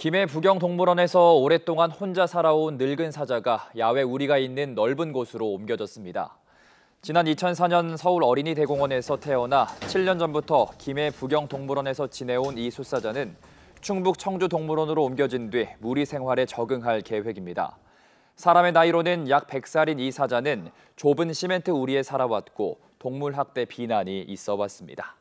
김해 부경동물원에서 오랫동안 혼자 살아온 늙은 사자가 야외 우리가 있는 넓은 곳으로 옮겨졌습니다. 지난 2004년 서울 어린이 대공원에서 태어나 7년 전부터 김해 부경동물원에서 지내온 이 수사자는 충북 청주동물원으로 옮겨진 뒤 무리 생활에 적응할 계획입니다. 사람의 나이로는 약 100살인 이 사자는 좁은 시멘트 우리에 살아왔고 동물학대 비난이 있어 왔습니다.